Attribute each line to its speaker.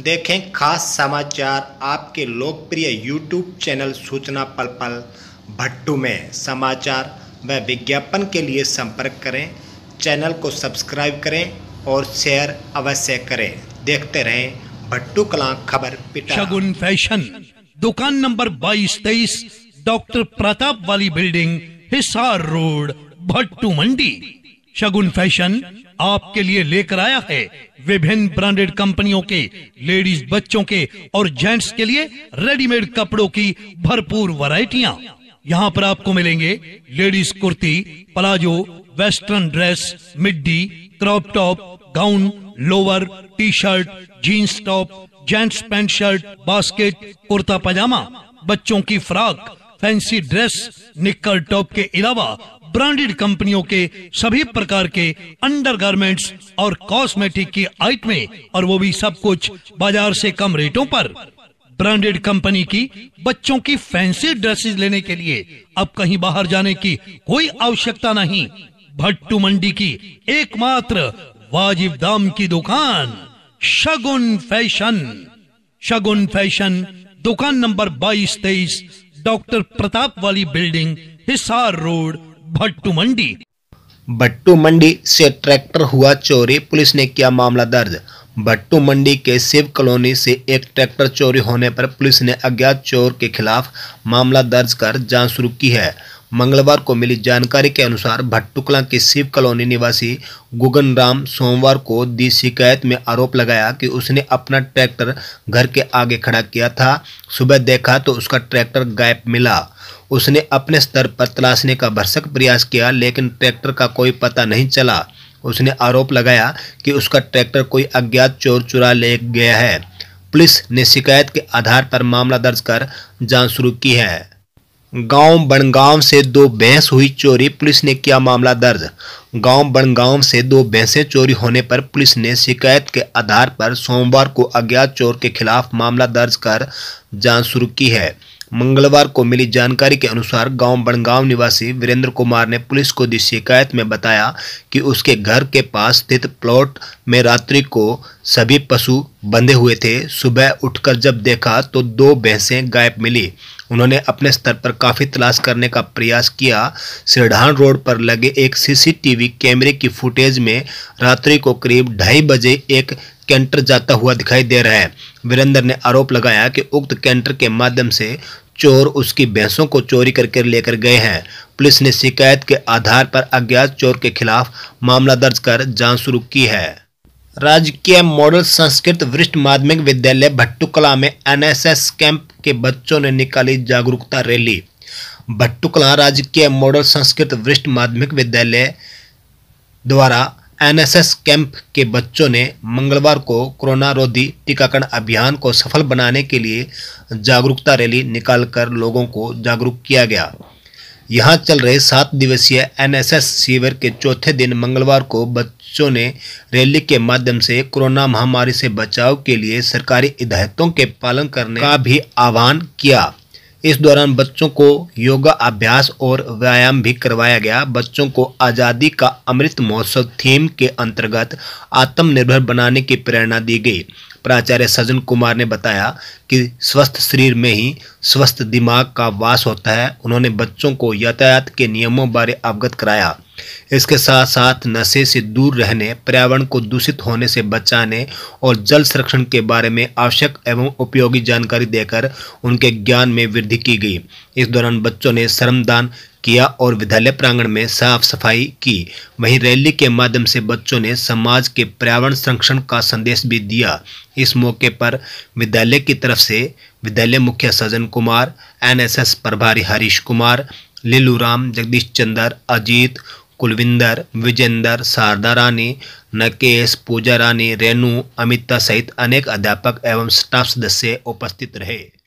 Speaker 1: देखें खास समाचार आपके लोकप्रिय यूट्यूब चैनल सूचना पल पल भट्टू में समाचार व विज्ञापन के लिए संपर्क करें चैनल को सब्सक्राइब करें और शेयर अवश्य करें देखते रहें भट्टू कला खबर
Speaker 2: शगुन फैशन दुकान नंबर बाईस तेईस डॉक्टर प्रताप वाली building Hisar road Bhattu Mandi Shagun fashion आपके लिए लेकर आया है विभिन्न ब्रांडेड कंपनियों के लेडीज बच्चों के और जेंट्स के लिए रेडीमेड कपड़ों की भरपूर वराइटिया यहाँ पर आपको मिलेंगे ladies kurti palazzo western dress middy crop top gown lower T shirt jeans top gents pant shirt basket kurta pajama बच्चों की फ्रॉक फैंसी ड्रेस निकल टॉप के अलावा ब्रांडेड कंपनियों के सभी प्रकार के अंडरगारमेंट्स और कॉस्मेटिक की आइटमें और वो भी सब कुछ बाजार से कम रेटों पर ब्रांडेड कंपनी की बच्चों की फैंसी ड्रेसेस लेने के लिए अब कहीं बाहर जाने की कोई आवश्यकता नहीं भट्टू मंडी की एकमात्र वाजिब दाम की दुकान शगुन फैशन शगुन फैशन दुकान नंबर बाईस तेईस डॉक्टर प्रताप वाली बिल्डिंग हिसार रोड भट्टू मंडी
Speaker 1: भट्टू मंडी से ट्रैक्टर हुआ चोरी पुलिस ने किया मामला दर्ज भट्टू मंडी के शिव कॉलोनी से एक ट्रैक्टर चोरी होने पर पुलिस ने अज्ञात चोर के खिलाफ मामला दर्ज कर जांच शुरू की है मंगलवार को मिली जानकारी के अनुसार भट्टुकला के शिव कॉलोनी निवासी गुगन राम सोमवार को दी शिकायत में आरोप लगाया कि उसने अपना ट्रैक्टर घर के आगे खड़ा किया था सुबह देखा तो उसका ट्रैक्टर गायब मिला उसने अपने स्तर पर तलाशने का भरसक प्रयास किया लेकिन ट्रैक्टर का कोई पता नहीं चला उसने आरोप लगाया कि उसका ट्रैक्टर कोई अज्ञात चोर चुरा ले गया है पुलिस ने शिकायत के आधार पर मामला दर्ज कर जांच शुरू की है गांव बनगांव से दो भैंस हुई चोरी पुलिस ने किया मामला दर्ज गांव बनगांव से दो भैंसें चोरी होने पर पुलिस ने शिकायत के आधार पर सोमवार को अज्ञात चोर के खिलाफ मामला दर्ज कर जांच शुरू की है मंगलवार को मिली जानकारी के अनुसार गांव बनगांव निवासी वीरेंद्र कुमार ने पुलिस को दी शिकायत में बताया कि उसके घर के पास स्थित प्लॉट में रात्रि को सभी पशु बंधे हुए थे सुबह उठकर जब देखा तो दो भैंसें गायब मिली उन्होंने अपने स्तर पर काफ़ी तलाश करने का प्रयास किया सिरढान रोड पर लगे एक सीसीटीवी कैमरे की फुटेज में रात्रि को करीब ढाई बजे एक कैंटर जाता हुआ दिखाई दे रहा है वीरेंद्र ने आरोप लगाया कि उक्त कैंटर के माध्यम से चोर उसकी भैंसों को चोरी करके लेकर गए हैं पुलिस ने शिकायत के आधार पर अज्ञात चोर के खिलाफ मामला दर्ज कर जांच शुरू की है राजकीय मॉडल संस्कृत वरिष्ठ माध्यमिक विद्यालय भट्टुकला में एनएसएस कैंप के बच्चों ने निकाली जागरूकता रैली भट्टुकला राजकीय मॉडल संस्कृत वरिष्ठ माध्यमिक विद्यालय द्वारा एनएसएस कैंप के बच्चों ने मंगलवार को कोरोना रोधी टीकाकरण अभियान को सफल बनाने के लिए जागरूकता रैली निकालकर लोगों को जागरूक किया गया यहां चल रहे सात दिवसीय एनएसएस शिविर के चौथे दिन मंगलवार को बच्चों ने रैली के माध्यम से कोरोना महामारी से बचाव के लिए सरकारी हिदायतों के पालन करने का भी आह्वान किया इस दौरान बच्चों को योगा अभ्यास और व्यायाम भी करवाया गया बच्चों को आज़ादी का अमृत महोत्सव थीम के अंतर्गत आत्मनिर्भर बनाने की प्रेरणा दी गई प्राचार्य सज्जन कुमार ने बताया कि स्वस्थ शरीर में ही स्वस्थ दिमाग का वास होता है उन्होंने बच्चों को यातायात के नियमों बारे अवगत कराया इसके साथ साथ नशे से दूर रहने पर्यावरण को दूषित होने से बचाने और जल संरक्षण के बारे में आवश्यक एवं उपयोगी जानकारी देकर उनके ज्ञान में वृद्धि की गई इस दौरान बच्चों ने श्रमदान किया और विद्यालय प्रांगण में साफ सफाई की वहीं रैली के माध्यम से बच्चों ने समाज के पर्यावरण संरक्षण का संदेश भी दिया इस मौके पर विद्यालय की तरफ से विद्यालय मुख्य सज्जन कुमार एनएसएस प्रभारी हरीश कुमार लीलू राम जगदीश चंद्र अजीत कुलविंदर विजेंदर शारदा रानी नकेश पूजा रानी रेणु अमिता सहित अनेक अध्यापक एवं स्टाफ सदस्य उपस्थित रहे